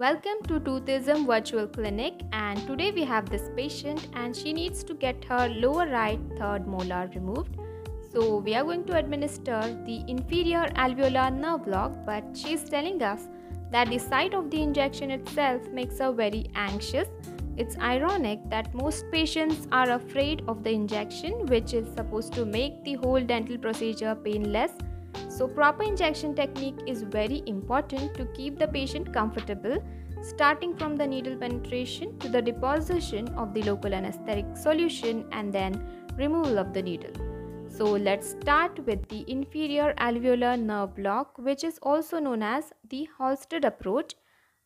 Welcome to Toothism Virtual Clinic and today we have this patient and she needs to get her lower right third molar removed. So we are going to administer the inferior alveolar nerve block but she is telling us that the site of the injection itself makes her very anxious. It's ironic that most patients are afraid of the injection which is supposed to make the whole dental procedure painless so, proper injection technique is very important to keep the patient comfortable, starting from the needle penetration to the deposition of the local anesthetic solution and then removal of the needle. So, let's start with the inferior alveolar nerve block, which is also known as the halsted approach.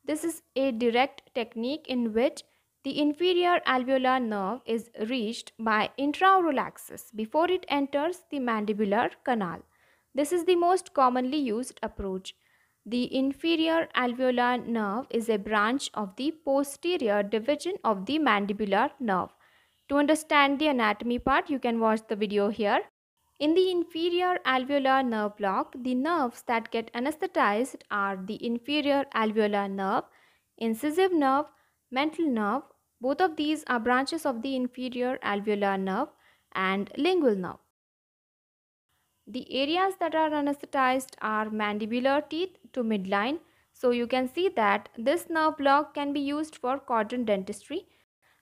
This is a direct technique in which the inferior alveolar nerve is reached by intraoral axis before it enters the mandibular canal. This is the most commonly used approach. The inferior alveolar nerve is a branch of the posterior division of the mandibular nerve. To understand the anatomy part, you can watch the video here. In the inferior alveolar nerve block, the nerves that get anesthetized are the inferior alveolar nerve, incisive nerve, mental nerve. Both of these are branches of the inferior alveolar nerve and lingual nerve. The areas that are anesthetized are mandibular teeth to midline. So you can see that this nerve block can be used for quadrant dentistry.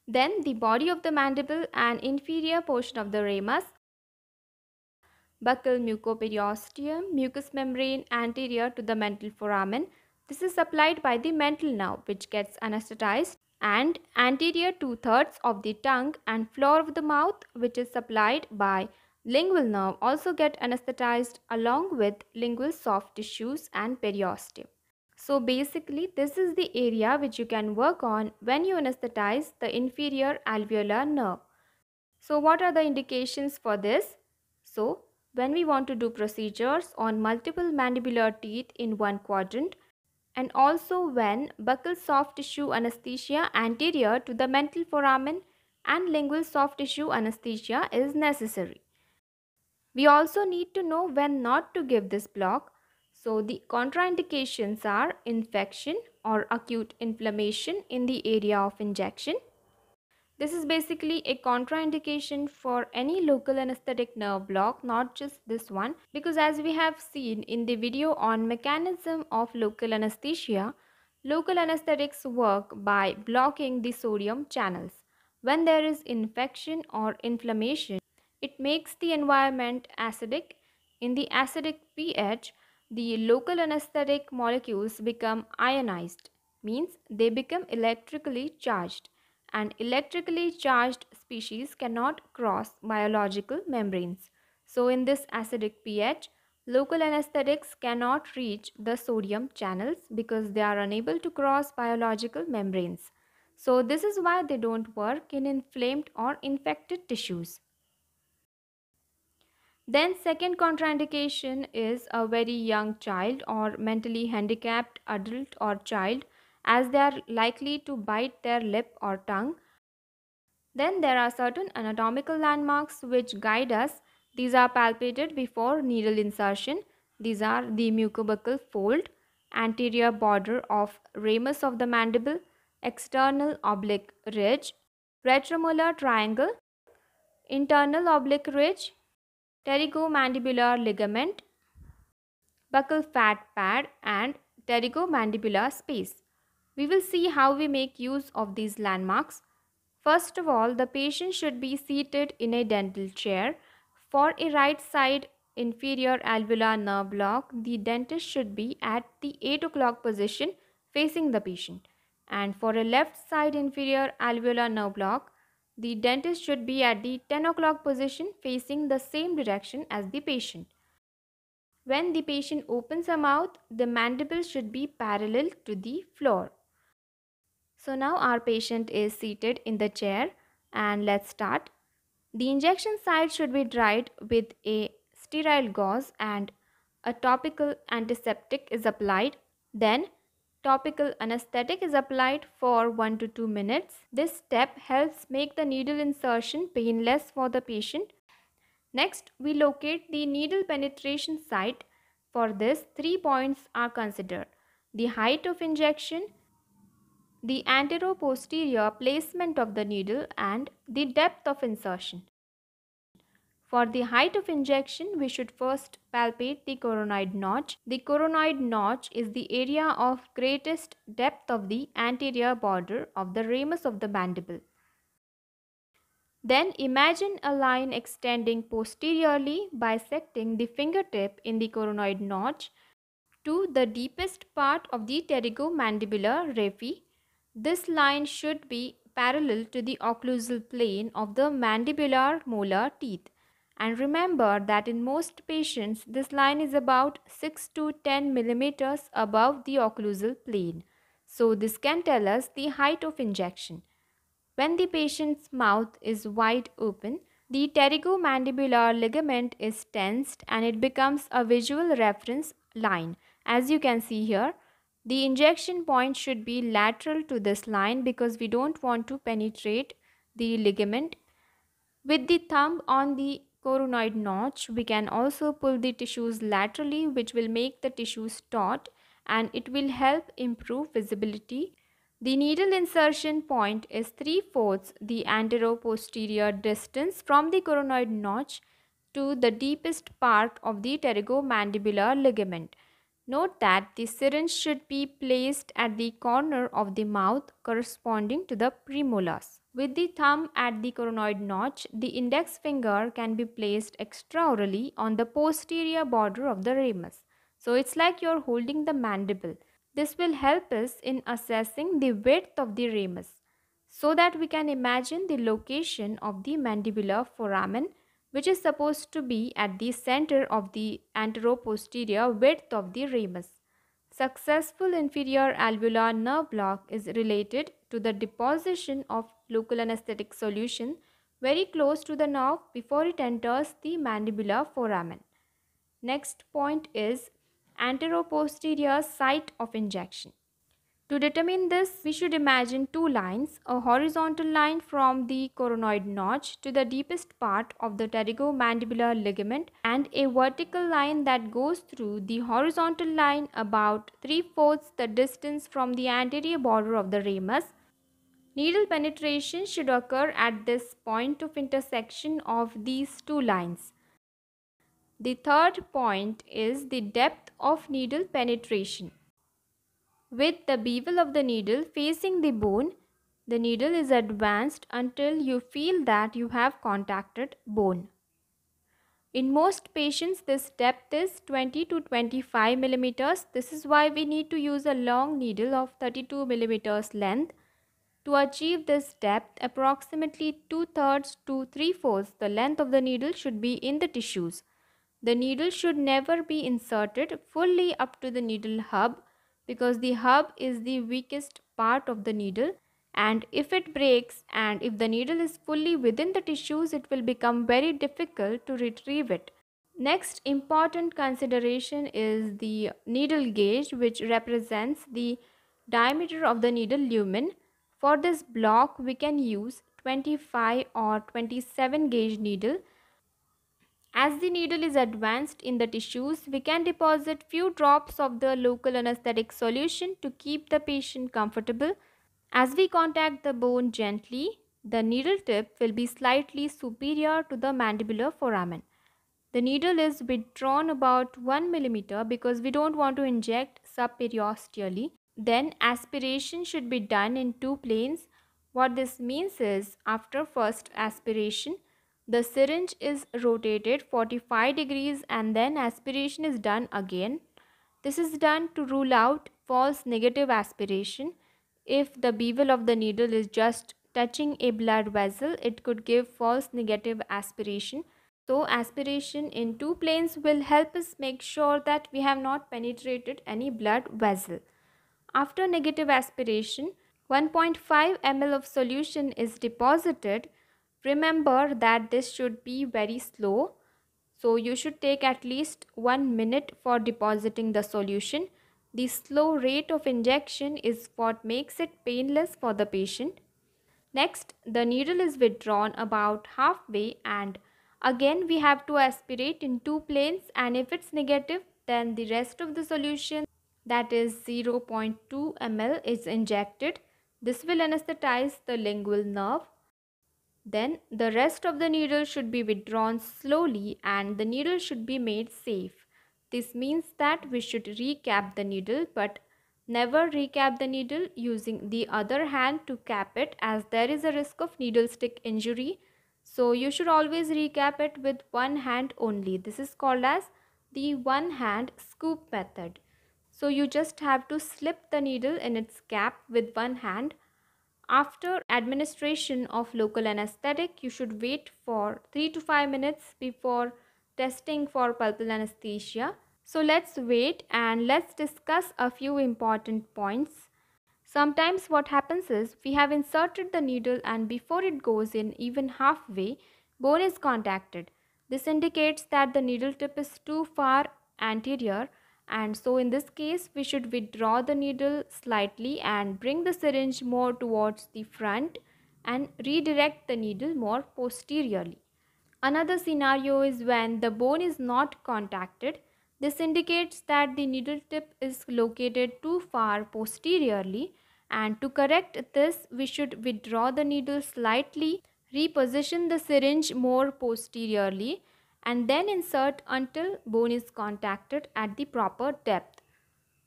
Then the body of the mandible and inferior portion of the ramus, buccal mucoperiosteum, mucous membrane anterior to the mental foramen. This is supplied by the mental nerve which gets anesthetized and anterior two-thirds of the tongue and floor of the mouth which is supplied by Lingual nerve also get anesthetized along with lingual soft tissues and periosteum. So basically this is the area which you can work on when you anesthetize the inferior alveolar nerve. So what are the indications for this? So when we want to do procedures on multiple mandibular teeth in one quadrant and also when buccal soft tissue anesthesia anterior to the mental foramen and lingual soft tissue anesthesia is necessary. We also need to know when not to give this block. So the contraindications are infection or acute inflammation in the area of injection. This is basically a contraindication for any local anesthetic nerve block, not just this one, because as we have seen in the video on mechanism of local anesthesia, local anesthetics work by blocking the sodium channels. When there is infection or inflammation, it makes the environment acidic. In the acidic pH, the local anesthetic molecules become ionized, means they become electrically charged. And electrically charged species cannot cross biological membranes. So in this acidic pH, local anesthetics cannot reach the sodium channels because they are unable to cross biological membranes. So this is why they don't work in inflamed or infected tissues. Then second contraindication is a very young child or mentally handicapped adult or child as they are likely to bite their lip or tongue. Then there are certain anatomical landmarks which guide us. These are palpated before needle insertion. These are the mucobuccal fold, anterior border of ramus of the mandible, external oblique ridge, retromolar triangle, internal oblique ridge, pterygomandibular ligament, buccal fat pad and pterygomandibular space. We will see how we make use of these landmarks. First of all, the patient should be seated in a dental chair. For a right side inferior alveolar nerve block, the dentist should be at the 8 o'clock position facing the patient. And for a left side inferior alveolar nerve block, the dentist should be at the 10 o'clock position facing the same direction as the patient. When the patient opens her mouth, the mandible should be parallel to the floor. So now our patient is seated in the chair and let's start. The injection site should be dried with a sterile gauze and a topical antiseptic is applied. Then Topical anesthetic is applied for 1 to 2 minutes. This step helps make the needle insertion painless for the patient. Next, we locate the needle penetration site. For this, three points are considered. The height of injection, the anteroposterior placement of the needle and the depth of insertion. For the height of injection, we should first palpate the coronoid notch. The coronoid notch is the area of greatest depth of the anterior border of the ramus of the mandible. Then imagine a line extending posteriorly bisecting the fingertip in the coronoid notch to the deepest part of the pterygomandibular raphe. This line should be parallel to the occlusal plane of the mandibular molar teeth. And remember that in most patients, this line is about 6 to 10 millimeters above the occlusal plane. So this can tell us the height of injection. When the patient's mouth is wide open, the pterygomandibular ligament is tensed and it becomes a visual reference line. As you can see here, the injection point should be lateral to this line because we don't want to penetrate the ligament. With the thumb on the coronoid notch. We can also pull the tissues laterally which will make the tissues taut and it will help improve visibility. The needle insertion point is 3 fourths the anteroposterior distance from the coronoid notch to the deepest part of the pterygomandibular ligament. Note that the syringe should be placed at the corner of the mouth corresponding to the premolars. With the thumb at the coronoid notch, the index finger can be placed extraorally on the posterior border of the ramus. So it's like you're holding the mandible. This will help us in assessing the width of the ramus so that we can imagine the location of the mandibular foramen which is supposed to be at the center of the anteroposterior width of the ramus. Successful inferior alveolar nerve block is related to the deposition of local anesthetic solution very close to the nerve before it enters the mandibular foramen. Next point is anteroposterior site of injection. To determine this, we should imagine two lines, a horizontal line from the coronoid notch to the deepest part of the pterygomandibular ligament and a vertical line that goes through the horizontal line about three-fourths the distance from the anterior border of the ramus Needle penetration should occur at this point of intersection of these two lines. The third point is the depth of needle penetration. With the bevel of the needle facing the bone, the needle is advanced until you feel that you have contacted bone. In most patients, this depth is 20 to 25 millimeters. This is why we need to use a long needle of 32 millimeters length to achieve this depth, approximately 2 thirds to 3 fourths the length of the needle should be in the tissues. The needle should never be inserted fully up to the needle hub because the hub is the weakest part of the needle and if it breaks and if the needle is fully within the tissues it will become very difficult to retrieve it. Next important consideration is the needle gauge which represents the diameter of the needle lumen for this block, we can use 25 or 27 gauge needle. As the needle is advanced in the tissues, we can deposit few drops of the local anesthetic solution to keep the patient comfortable. As we contact the bone gently, the needle tip will be slightly superior to the mandibular foramen. The needle is withdrawn about 1 mm because we don't want to inject subperiosteally. Then aspiration should be done in two planes. What this means is after first aspiration, the syringe is rotated 45 degrees and then aspiration is done again. This is done to rule out false negative aspiration. If the bevel of the needle is just touching a blood vessel, it could give false negative aspiration. So aspiration in two planes will help us make sure that we have not penetrated any blood vessel. After negative aspiration, 1.5 ml of solution is deposited. Remember that this should be very slow. So you should take at least 1 minute for depositing the solution. The slow rate of injection is what makes it painless for the patient. Next, the needle is withdrawn about halfway and again we have to aspirate in two planes and if it's negative then the rest of the solution that is 0.2 ml is injected. This will anesthetize the lingual nerve. Then the rest of the needle should be withdrawn slowly and the needle should be made safe. This means that we should recap the needle but never recap the needle using the other hand to cap it as there is a risk of needle stick injury. So you should always recap it with one hand only. This is called as the one hand scoop method. So you just have to slip the needle in its cap with one hand. After administration of local anesthetic, you should wait for 3 to 5 minutes before testing for pulpal anesthesia. So let's wait and let's discuss a few important points. Sometimes what happens is we have inserted the needle and before it goes in even halfway, bone is contacted. This indicates that the needle tip is too far anterior and so in this case we should withdraw the needle slightly and bring the syringe more towards the front and redirect the needle more posteriorly. Another scenario is when the bone is not contacted. This indicates that the needle tip is located too far posteriorly and to correct this we should withdraw the needle slightly, reposition the syringe more posteriorly and then insert until bone is contacted at the proper depth.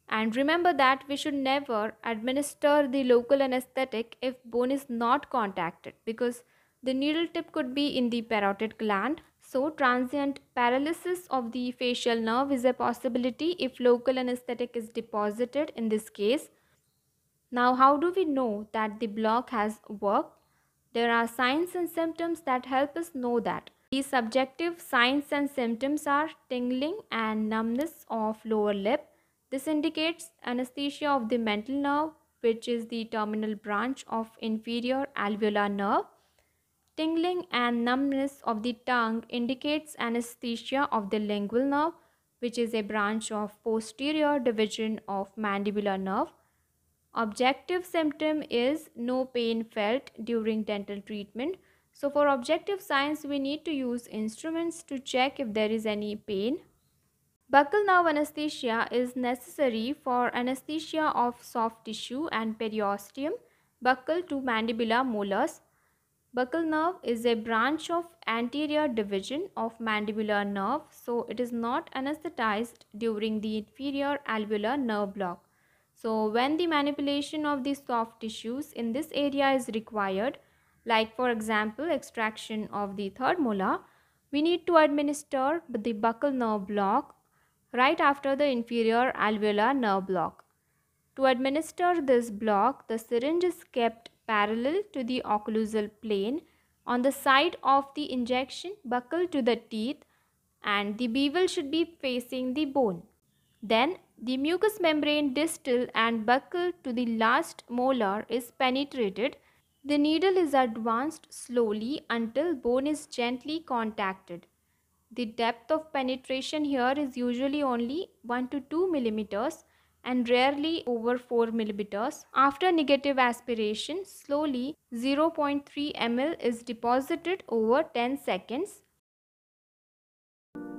And remember that we should never administer the local anesthetic if bone is not contacted because the needle tip could be in the parotid gland. So transient paralysis of the facial nerve is a possibility if local anesthetic is deposited in this case. Now how do we know that the block has worked? There are signs and symptoms that help us know that. The subjective signs and symptoms are tingling and numbness of lower lip. This indicates anesthesia of the mental nerve which is the terminal branch of inferior alveolar nerve. Tingling and numbness of the tongue indicates anesthesia of the lingual nerve which is a branch of posterior division of mandibular nerve. Objective symptom is no pain felt during dental treatment so for objective science, we need to use instruments to check if there is any pain. Buccal nerve anesthesia is necessary for anesthesia of soft tissue and periosteum, buccal to mandibular molars. Buccal nerve is a branch of anterior division of mandibular nerve, so it is not anesthetized during the inferior alveolar nerve block. So when the manipulation of the soft tissues in this area is required, like for example extraction of the third molar, we need to administer the buccal nerve block right after the inferior alveolar nerve block. To administer this block, the syringe is kept parallel to the occlusal plane on the side of the injection buccal to the teeth and the bevel should be facing the bone. Then the mucous membrane distal and buccal to the last molar is penetrated the needle is advanced slowly until bone is gently contacted. The depth of penetration here is usually only 1 to 2 millimeters and rarely over 4 millimeters. After negative aspiration, slowly 0.3 ml is deposited over 10 seconds.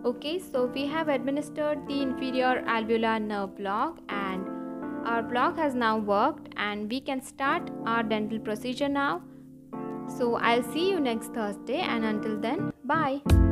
Okay, so we have administered the inferior alveolar nerve block and our block has now worked and we can start our dental procedure now. So I'll see you next Thursday and until then, bye.